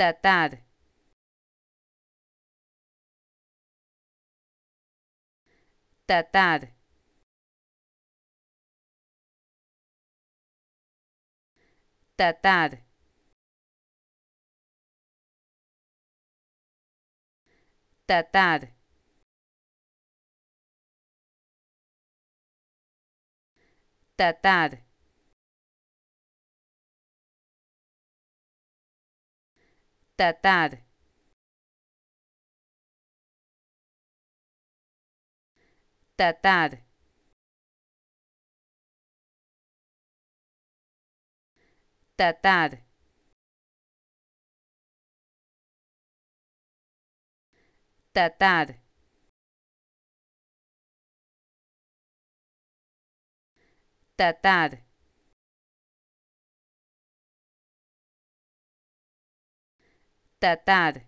tatar. Tatar. Tatar. Tatar. Tatar. tatar. Tatar. Tatar. Tatar. Tatar. Tatar